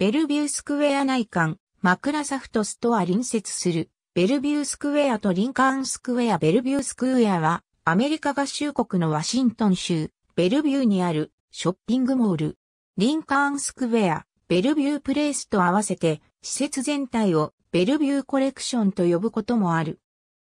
ベルビュースクエア内観、マクラサフトストア隣接する、ベルビュースクエアとリンカーンスクエア。ベルビュースクエアは、アメリカ合衆国のワシントン州、ベルビューにあるショッピングモール。リンカーンスクエア、ベルビュープレイスと合わせて、施設全体をベルビューコレクションと呼ぶこともある。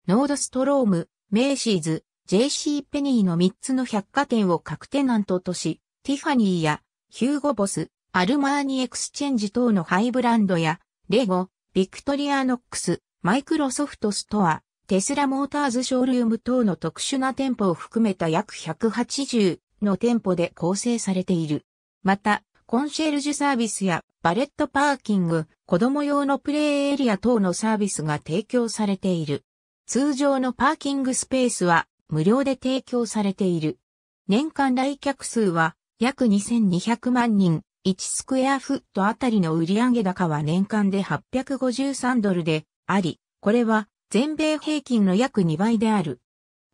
ノードストローム、メイシーズ、JC ペニーの3つの百貨店を各テナントとし、ティファニーやヒューゴボス、アルマーニエクスチェンジ等のハイブランドや、レゴ、ビクトリアノックス、マイクロソフトストア、テスラモーターズショールーム等の特殊な店舗を含めた約180の店舗で構成されている。また、コンシェルジュサービスやバレットパーキング、子供用のプレイエリア等のサービスが提供されている。通常のパーキングスペースは無料で提供されている。年間来客数は約2200万人。1スクエアフットあたりの売上高は年間で853ドルであり、これは全米平均の約2倍である。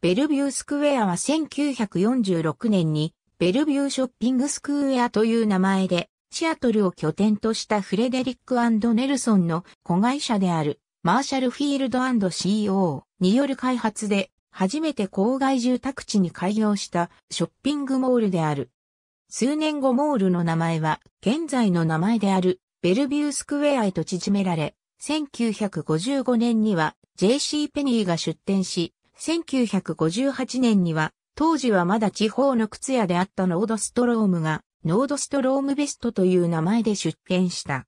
ベルビュースクエアは1946年にベルビューショッピングスクエアという名前でシアトルを拠点としたフレデリックネルソンの子会社であるマーシャルフィールド &CO による開発で初めて郊外住宅地に開業したショッピングモールである。数年後モールの名前は現在の名前であるベルビュースクウェアへと縮められ、1955年には JC ペニーが出店し、1958年には当時はまだ地方の靴屋であったノードストロームがノードストロームベストという名前で出店した。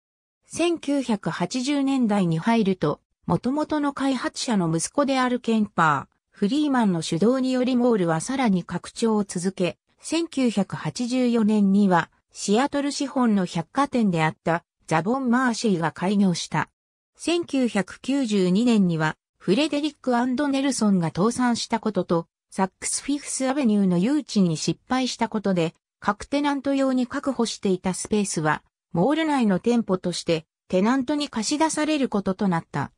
1980年代に入ると、元々の開発者の息子であるケンパー、フリーマンの主導によりモールはさらに拡張を続け、1984年には、シアトル資本の百貨店であったザボン・マーシーが開業した。1992年には、フレデリック・アンド・ネルソンが倒産したことと、サックス・フィフス・アベニューの誘致に失敗したことで、各テナント用に確保していたスペースは、モール内の店舗として、テナントに貸し出されることとなった。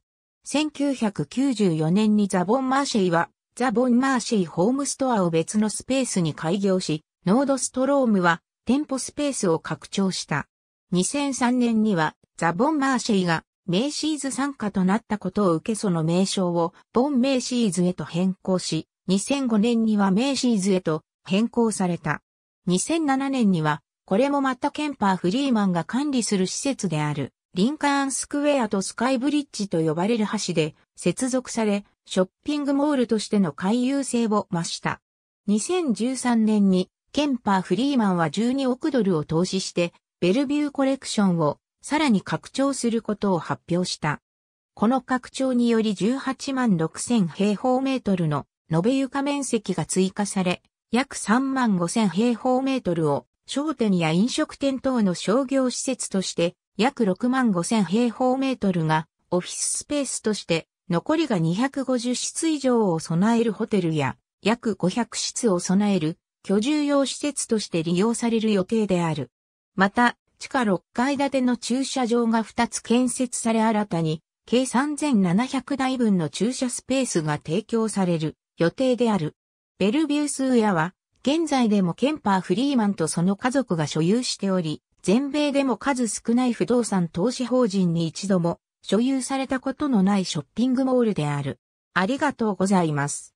1994年にザボン・マーシェイはザ・ボン・マーシー・ホームストアを別のスペースに開業し、ノードストロームは店舗スペースを拡張した。2003年にはザ・ボン・マーシーがメイシーズ参加となったことを受けその名称をボン・メイシーズへと変更し、2005年にはメイシーズへと変更された。2007年にはこれもまたケンパー・フリーマンが管理する施設である。リンカーンスクエアとスカイブリッジと呼ばれる橋で接続され、ショッピングモールとしての回遊性を増した。2013年にケンパー・フリーマンは12億ドルを投資して、ベルビューコレクションをさらに拡張することを発表した。この拡張により18万6千平方メートルの延べ床面積が追加され、約3万5千平方メートルを商店や飲食店等の商業施設として約6万5千平方メートルがオフィススペースとして残りが250室以上を備えるホテルや約500室を備える居住用施設として利用される予定である。また、地下6階建ての駐車場が2つ建設され新たに、計3700台分の駐車スペースが提供される予定である。ベルビュースウェアは、現在でもケンパー・フリーマンとその家族が所有しており、全米でも数少ない不動産投資法人に一度も所有されたことのないショッピングモールである。ありがとうございます。